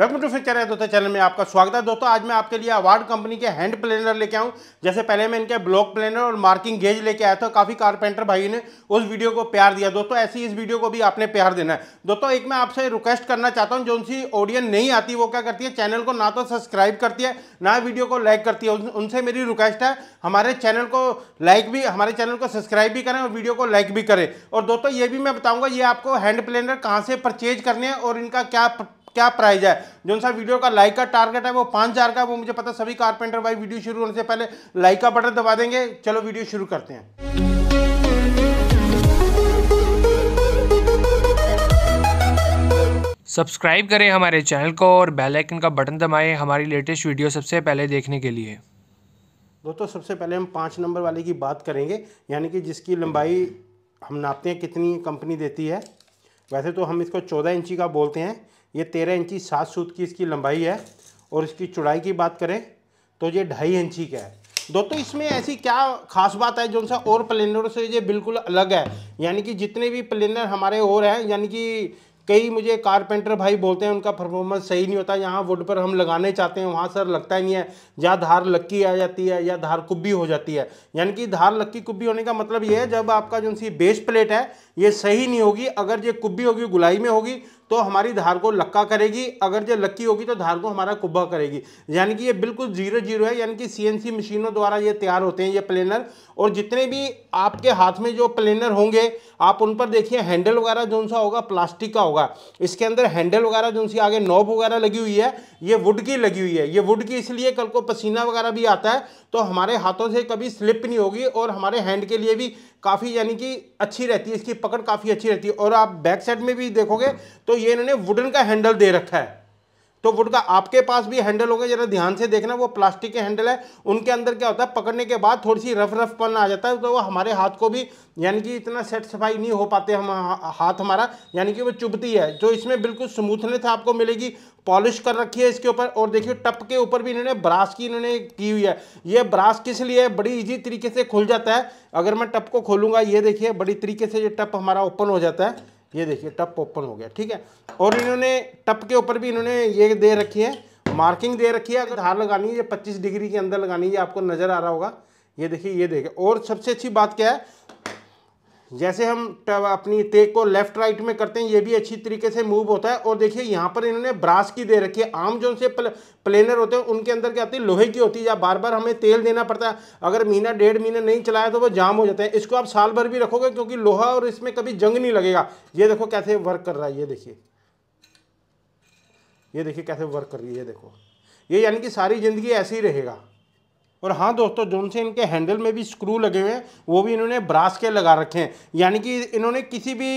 welcome to future है दोस्तों channel में आपका स्वागत है दोस्तों आज मैं आपके लिए अवार्ड कंपनी के हैंड प्लेनर लेके आऊँ जैसे पहले मैं इनके ब्लॉक प्लेनर और मार्किंग गेज लेके आया था काफ़ी कारपेंटर भाई ने उस वीडियो को प्यार दिया दोस्तों ऐसी इस वीडियो को भी आपने प्यार देना है दोस्तों एक मैं आपसे रिक्वेस्ट करना चाहता हूँ जो उनकी ऑडियन नहीं आती वो क्या करती है चैनल को ना तो सब्सक्राइब करती है ना वीडियो को लाइक करती है उनसे मेरी रिक्वेस्ट है हमारे चैनल को लाइक भी हमारे चैनल को सब्सक्राइब भी करें और वीडियो को लाइक भी करें और दोस्तों ये भी मैं बताऊँगा ये आपको हैंड प्लेनर कहाँ से परचेज करने हैं और इनका क्या क्या प्राइस है जो सा वीडियो का लाइक का टारगेट है वो पाँच हज़ार का वो मुझे पता सभी कारपेंटर भाई वीडियो शुरू होने से पहले लाइक का बटन दबा देंगे चलो वीडियो शुरू करते हैं सब्सक्राइब करें हमारे चैनल को और बेल आइकन का बटन दबाएं हमारी लेटेस्ट वीडियो सबसे पहले देखने के लिए दोस्तों सबसे पहले हम पाँच नंबर वाले की बात करेंगे यानी कि जिसकी लंबाई हम नापते हैं कितनी कंपनी देती है वैसे तो हम इसको चौदह इंची का बोलते हैं ये तेरह इंची सात सूत की इसकी लंबाई है और इसकी चौड़ाई की बात करें तो ये ढाई इंची का है दोस्तों इसमें ऐसी क्या खास बात है जो सा और प्लेनरों से ये बिल्कुल अलग है यानी कि जितने भी प्लेनर हमारे और हैं यानी कि कई मुझे कारपेंटर भाई बोलते हैं उनका परफॉर्मेंस सही नहीं होता यहाँ वुड पर हम लगाने चाहते हैं वहाँ सर लगता ही नहीं है या धार लक्की आ जाती है या धार कुब्बी हो जाती है यानी कि धार लक्की कुब्बी होने का मतलब ये है जब आपका जो सी बेस प्लेट है ये सही नहीं होगी अगर ये कुब्बी होगी गुलाई में होगी तो हमारी धार को लक्का करेगी अगर जो लक्की होगी तो धार को हमारा कुब्बा करेगी यानी कि ये बिल्कुल जीरो जीरो है यानी कि सीएनसी मशीनों द्वारा ये तैयार होते हैं ये प्लेनर और जितने भी आपके हाथ में जो प्लेनर होंगे आप उन पर देखिए हैंडल वगैरह जो सा होगा प्लास्टिक का होगा इसके अंदर हैंडल वगैरह जो सी आगे नॉब वगैरह लगी हुई है ये वुड की लगी हुई है ये वुड की इसलिए कल को पसीना वगैरह भी आता है तो हमारे हाथों से कभी स्लिप नहीं होगी और हमारे हैंड के लिए भी काफ़ी यानी कि अच्छी रहती है इसकी पकड़ काफ़ी अच्छी रहती है और आप बैक साइड में भी देखोगे तो ये इन्होंने वुडन का हैंडल दे रखा है तो वुड का आपके पास भी हैंडल होंगे जरा ध्यान से देखना वो प्लास्टिक के हैंडल है उनके अंदर क्या होता है पकड़ने के बाद थोड़ी सी रफ रफ पन आ जाता है तो वो हमारे हाथ को भी यानी कि इतना सेट सफाई नहीं हो पाते हम हाथ हमारा यानी कि वो चुभती है जो इसमें बिल्कुल स्मूथनेस आपको मिलेगी पॉलिश कर रखी है इसके ऊपर और देखिए टप के ऊपर भी इन्होंने ब्रास की इन्होंने की हुई है ये ब्रास किस लिए बड़ी इजी तरीके से खुल जाता है अगर मैं टप को खोलूँगा ये देखिए बड़ी तरीके से ये टप हमारा ओपन हो जाता है ये देखिए टप ओपन हो गया ठीक है और इन्होंने टप के ऊपर भी इन्होंने ये दे रखी है मार्किंग दे रखी है अगर धार लगानी है ये पच्चीस डिग्री के अंदर लगानी है आपको नज़र आ रहा होगा ये देखिए ये देखिए और सबसे अच्छी बात क्या है जैसे हम अपनी टेक को लेफ्ट राइट में करते हैं ये भी अच्छी तरीके से मूव होता है और देखिए यहाँ पर इन्होंने ब्रास की दे रखी है आम जो उनसे प्ल, प्लेनर होते हैं उनके अंदर क्या आती है लोहे की होती है या बार बार हमें तेल देना पड़ता है अगर महीना डेढ़ महीना नहीं चलाया तो वो जाम हो जाता है इसको आप साल भर भी रखोगे क्योंकि लोहा और इसमें कभी जंग नहीं लगेगा ये देखो कैसे वर्क कर रहा है ये देखिए ये देखिए कैसे वर्क कर रही है ये देखो ये यानी कि सारी ज़िंदगी ऐसे ही रहेगा और हाँ दोस्तों जो से इनके हैंडल में भी स्क्रू लगे हुए हैं वो भी इन्होंने ब्रास के लगा रखे हैं यानी कि इन्होंने किसी भी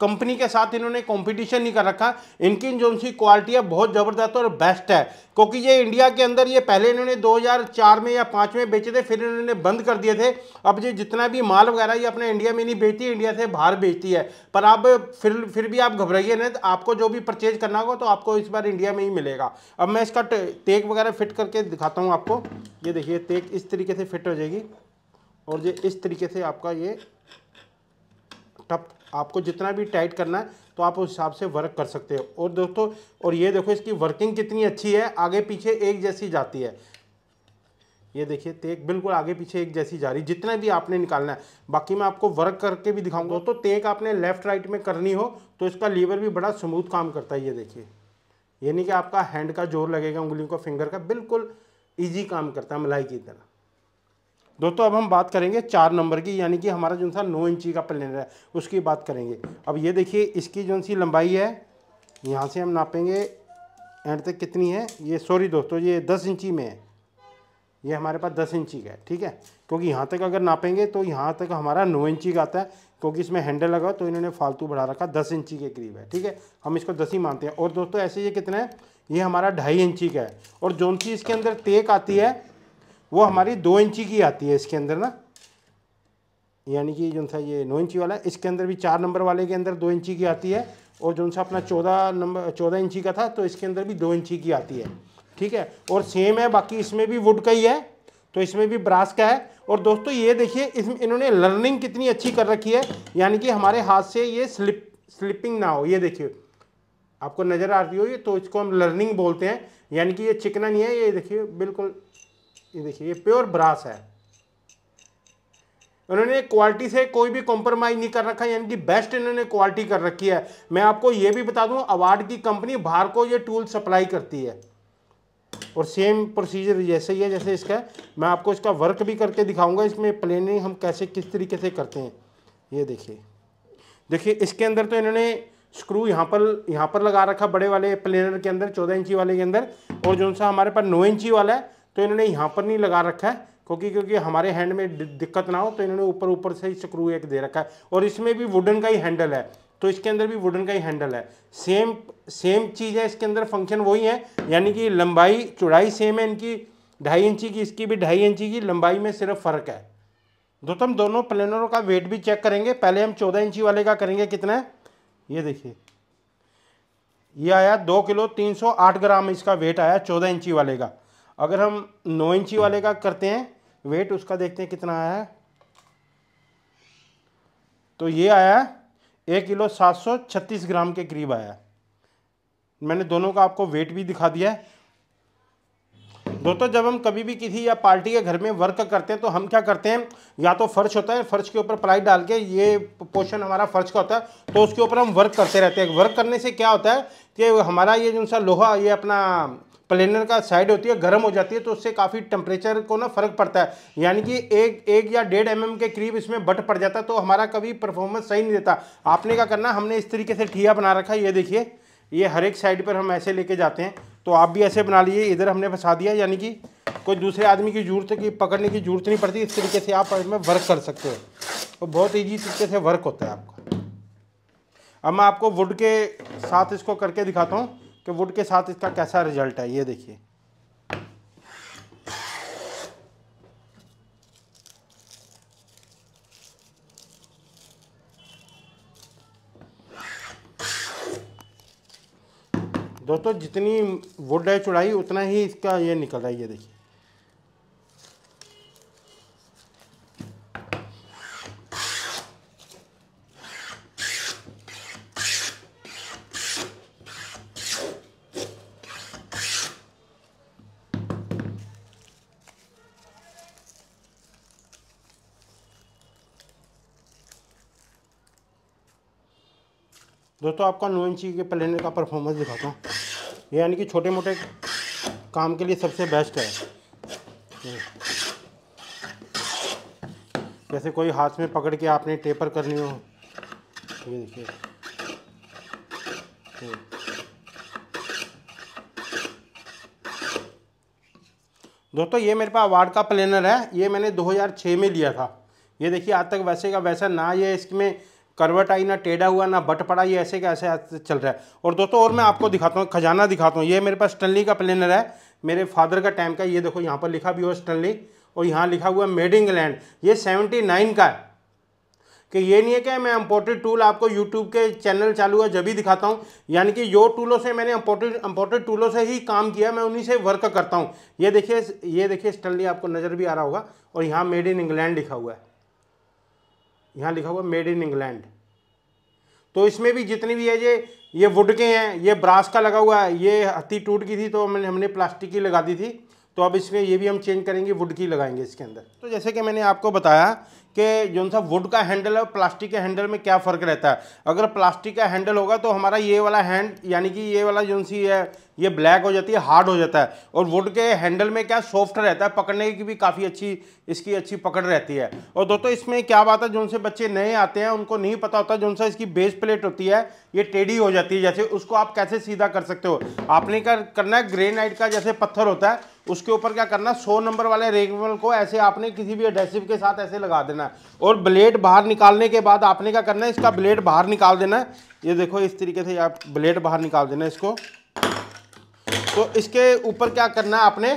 कंपनी के साथ इन्होंने कंपटीशन नहीं कर रखा इनकी जो उनकी क्वालिटी है बहुत ज़बरदस्त और बेस्ट है क्योंकि ये इंडिया के अंदर ये पहले इन्होंने 2004 में या पाँच में बेचे थे फिर इन्होंने बंद कर दिए थे अब ये जितना भी माल वगैरह ये अपने इंडिया में नहीं बेचती इंडिया से बाहर बेचती है पर आप फिर फिर भी आप घबराइए ना तो आपको जो भी परचेज करना होगा तो आपको इस बार इंडिया में ही मिलेगा अब मैं इसका टेक वगैरह फिट करके दिखाता हूँ आपको ये देखिए टेक इस तरीके से फिट हो जाएगी और ये इस तरीके से आपका ये टप आपको जितना भी टाइट करना है तो आप उस हिसाब से वर्क कर सकते हो और दोस्तों और ये देखो इसकी वर्किंग कितनी अच्छी है आगे पीछे एक जैसी जाती है ये देखिए तेक बिल्कुल आगे पीछे एक जैसी जा रही जितना भी आपने निकालना है बाकी मैं आपको वर्क करके भी दिखाऊंगा दोस्तों तेक आपने लेफ्ट राइट में करनी हो तो इसका लीवर भी बड़ा स्मूथ काम करता है ये देखिए यानी कि आपका हैंड का जोर लगेगा उंगलियों का फिंगर का बिल्कुल ईजी काम करता है मलाई की तरह दोस्तों अब हम बात करेंगे चार नंबर की यानी कि हमारा जो सा नौ इंची का प्लेनर है उसकी बात करेंगे अब ये देखिए इसकी जो सी लंबाई है यहाँ से हम नापेंगे एंड तक कितनी है ये सॉरी दोस्तों ये दस इंची में है ये हमारे पास दस इंची का है ठीक है क्योंकि यहाँ तक अगर नापेंगे तो यहाँ तक हमारा नौ इंची का आता है क्योंकि इसमें हैंडल लगा तो इन्होंने फालतू बढ़ा रखा दस इंची के करीब है ठीक है हम इसको दस ही मानते हैं और दोस्तों ऐसे ये कितना है ये हमारा ढाई इंची का है और जो सी इसके अंदर टेक आती है वो हमारी दो इंची की आती है इसके अंदर ना यानी कि जो सा ये नौ इंची वाला है इसके अंदर भी चार नंबर वाले के अंदर दो इंची की आती है और जो सा अपना चौदह नंबर चौदह इंची का था तो इसके अंदर भी दो इंची की आती है ठीक है और सेम है बाकी इसमें भी वुड का ही है तो इसमें भी ब्रास का है और दोस्तों ये देखिए इसमें इन्होंने लर्निंग कितनी अच्छी कर रखी है यानी कि हमारे हाथ से ये स्लिप स्लिपिंग ना हो ये देखिए आपको नज़र आ रही हो ये तो इसको हम लर्निंग बोलते हैं यानी कि ये चिकना नहीं है ये देखिए बिल्कुल ये देखिए ये प्योर ब्रास है उन्होंने क्वालिटी से कोई भी कॉम्प्रोमाइज़ नहीं कर रखा यानी कि बेस्ट इन्होंने क्वालिटी कर रखी है मैं आपको ये भी बता दूं अवार्ड की कंपनी बाहर को ये टूल सप्लाई करती है और सेम प्रोसीजर जैसे ही है जैसे इसका मैं आपको इसका वर्क भी करके दिखाऊंगा इसमें प्लेनिंग हम कैसे किस तरीके से करते हैं ये देखिए देखिए इसके अंदर तो इन्होंने स्क्रू यहाँ पर यहाँ पर लगा रखा बड़े वाले प्लेनर के अंदर चौदह इंची वाले के अंदर और जो सा हमारे पास नौ इंची वाला है तो इन्होंने यहाँ पर नहीं लगा रखा है क्योंकि क्योंकि हमारे हैंड में दिक्कत ना हो तो इन्होंने ऊपर ऊपर से ही स्क्रू एक दे रखा है और इसमें भी वुडन का ही हैंडल है तो इसके अंदर भी वुडन का ही हैंडल है सेम सेम चीज़ है इसके अंदर फंक्शन वही है यानी कि लंबाई चौड़ाई सेम है इनकी ढाई इंची की इसकी भी ढाई इंची की लंबाई में सिर्फ फ़र्क है तो, तो हम दोनों प्लेनरों का वेट भी चेक करेंगे पहले हम चौदह इंची वाले का करेंगे कितना है ये देखिए ये आया दो किलो तीन सौ आठ ग्राम इसका वेट आया चौदह इंची वाले का अगर हम नौ इंची वाले का करते हैं वेट उसका देखते हैं कितना आया है तो ये आया एक किलो सात सौ छत्तीस ग्राम के करीब आया मैंने दोनों का आपको वेट भी दिखा दिया है दोस्तों जब हम कभी भी किसी या पार्टी के घर में वर्क करते हैं तो हम क्या करते हैं या तो फर्श होता है फर्श के ऊपर प्लाई डाल के ये पोर्शन हमारा फर्श का होता है तो उसके ऊपर हम वर्क करते रहते हैं वर्क करने से क्या होता है कि हमारा ये जो सा लोहा ये अपना प्लेनर का साइड होती है गर्म हो जाती है तो उससे काफ़ी टेम्परेचर को ना फ़र्क पड़ता है यानी कि एक एक या डेढ़ एम mm के करीब इसमें बट पड़ जाता तो हमारा कभी परफॉर्मेंस सही नहीं देता आपने क्या करना हमने इस तरीके से ठिया बना रखा है ये देखिए ये हर एक साइड पर हम ऐसे लेके जाते हैं तो आप भी ऐसे बना लीजिए इधर हमने फंसा दिया यानी कि कोई दूसरे आदमी की जरूरत की पकड़ने की जरूरत नहीं पड़ती इस तरीके से आप इसमें वर्क कर सकते हो तो बहुत ईजी तरीके से वर्क होता है आपका अब मैं आपको वुड के साथ इसको करके दिखाता हूँ कि वुड के साथ इसका कैसा रिजल्ट है ये देखिए दोस्तों जितनी वुड है चौड़ाई उतना ही इसका ये निकल रहा है ये देखिए दोस्तों आपका नौ इंची के प्लेनर का परफॉर्मेंस दिखाता हूँ यानी कि छोटे मोटे काम के लिए सबसे बेस्ट है जैसे कोई हाथ में पकड़ के आपने टेपर करनी हो ये देखिए दोस्तों ये मेरे पास अवार्ड का प्लेनर है ये मैंने 2006 में लिया था ये देखिए आज तक वैसे का वैसा ना ये इसमें करवट आई ना टेढ़ा हुआ ना बट पड़ा ये ऐसे कैसे चल रहा है और दोस्तों और मैं आपको दिखाता हूँ खजाना दिखाता हूँ ये मेरे पास स्टनली का प्लेनर है मेरे फादर का टाइम का ये देखो यहाँ पर लिखा भी हुआ स्टनली और यहाँ लिखा हुआ मेड इंग्लैंड ये सेवेंटी नाइन का है कि ये नहीं है कि मैं इम्पोर्टेड टूल आपको यूट्यूब के चैनल चालू हुआ जब भी दिखाता हूँ यानी कि यो टूलों से मैंने इम्पोर्टेड इम्पोर्टेड टूलों से ही काम किया मैं उन्हीं से वर्क करता हूँ ये देखिए ये देखिए स्टनली आपको नज़र भी आ रहा होगा और यहाँ मेड इन इंग्लैंड लिखा हुआ है यहाँ लिखा हुआ मेड इन इंग्लैंड तो इसमें भी जितनी भी है ये ये वुड के हैं ये ब्रास का लगा हुआ है ये हत्ती टूट गई थी तो हमने हमने प्लास्टिक की लगा दी थी तो अब इसमें ये भी हम चेंज करेंगे वुड की लगाएंगे इसके अंदर तो जैसे कि मैंने आपको बताया कि जो सा वुड का हैंडल है प्लास्टिक के हैंडल में क्या फ़र्क रहता है अगर प्लास्टिक का हैंडल होगा तो हमारा ये वाला हैंड यानी कि ये वाला जो सी है ये ब्लैक हो जाती है हार्ड हो जाता है और वुड के हैंडल में क्या सॉफ्ट रहता है पकड़ने की भी काफ़ी अच्छी इसकी अच्छी पकड़ रहती है और दोस्तों इसमें क्या बात है जो उनसे बच्चे नए आते हैं उनको नहीं पता होता जो सा इसकी बेस प्लेट होती है ये टेढ़ी हो जाती है जैसे उसको आप कैसे सीधा कर सकते हो आपने कर, करना है ग्रेनाइट का जैसे पत्थर होता है उसके ऊपर क्या करना सौ नंबर वाले रेगमल को ऐसे आपने किसी भी एडेसिव के साथ ऐसे लगा देना है और ब्लेड बाहर निकालने के बाद आपने क्या करना है इसका ब्लेड बाहर निकाल देना है ये देखो इस तरीके से आप ब्लेड बाहर निकाल देना इसको तो इसके ऊपर क्या करना है आपने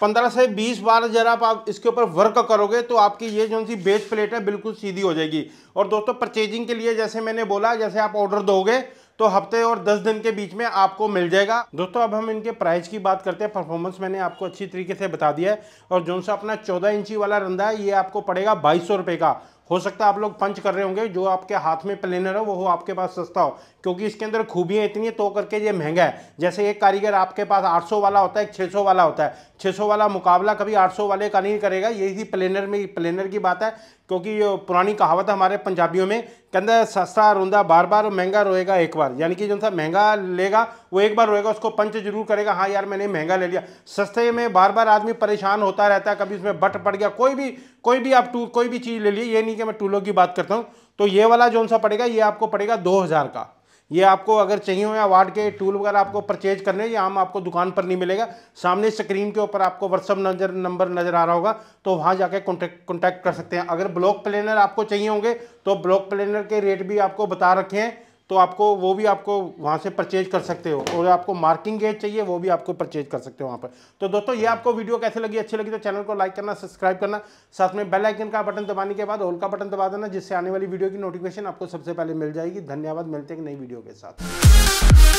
पंद्रह से बीस बार जरा आप इसके ऊपर वर्क करोगे तो आपकी ये जो सी बेस प्लेट है बिल्कुल सीधी हो जाएगी और दोस्तों परचेजिंग के लिए जैसे मैंने बोला जैसे आप ऑर्डर दोगे तो हफ्ते और दस दिन के बीच में आपको मिल जाएगा दोस्तों अब हम इनके प्राइस की बात करते हैं परफॉर्मेंस मैंने आपको अच्छी तरीके से बता दिया है और जो सा अपना चौदह इंची वाला रंधा है ये आपको पड़ेगा बाईस सौ का हो सकता है आप लोग पंच कर रहे होंगे जो आपके हाथ में प्लेनर हो वो हो आपके पास सस्ता हो क्योंकि इसके अंदर खूबियाँ इतनी है तो करके ये महंगा है जैसे एक कारीगर आपके पास 800 वाला होता है एक 600 वाला होता है 600 वाला मुकाबला कभी 800 वाले का नहीं करेगा यही प्लेनर में प्लेनर की बात है क्योंकि ये पुरानी कहावत है हमारे पंजाबियों में कहते सस्ता रोंदा बार बार महंगा रोएगा एक बार यानी कि जो सा महंगा लेगा वो एक बार रोएगा उसको पंच जरूर करेगा हाँ यार मैंने महंगा ले लिया सस्ते में बार बार आदमी परेशान होता रहता है कभी उसमें बट पड़ गया कोई भी कोई भी आप टूल कोई भी चीज़ ले लिए ये नहीं कि मैं टूलों की बात करता हूँ तो ये वाला जो सा पड़ेगा ये आपको पड़ेगा दो हज़ार का ये आपको अगर चाहिए हो या वार्ड के टूल वगैरह आपको परचेज करने ये आम आपको दुकान पर नहीं मिलेगा सामने स्क्रीन के ऊपर आपको व्हाट्सअप नजर नंबर नज़र आ रहा होगा तो वहाँ जाके कॉन्टैक्ट कॉन्टैक्ट कर सकते हैं अगर ब्लॉक प्लेनर आपको चाहिए होंगे तो ब्लॉक प्लेनर के रेट भी आपको बता रखे हैं तो आपको वो भी आपको वहाँ से परचेज कर सकते हो और आपको मार्किंग गेज चाहिए वो भी आपको परचेज कर सकते हो वहाँ पर तो दोस्तों ये आपको वीडियो कैसे लगी अच्छी लगी तो चैनल को लाइक करना सब्सक्राइब करना साथ में बेल आइकन का बटन दबाने के बाद ऑल का बटन दबा देना जिससे आने वाली वीडियो की नोटिफिकेशन आपको सबसे पहले मिल जाएगी धन्यवाद मिलते हैं नई वीडियो के साथ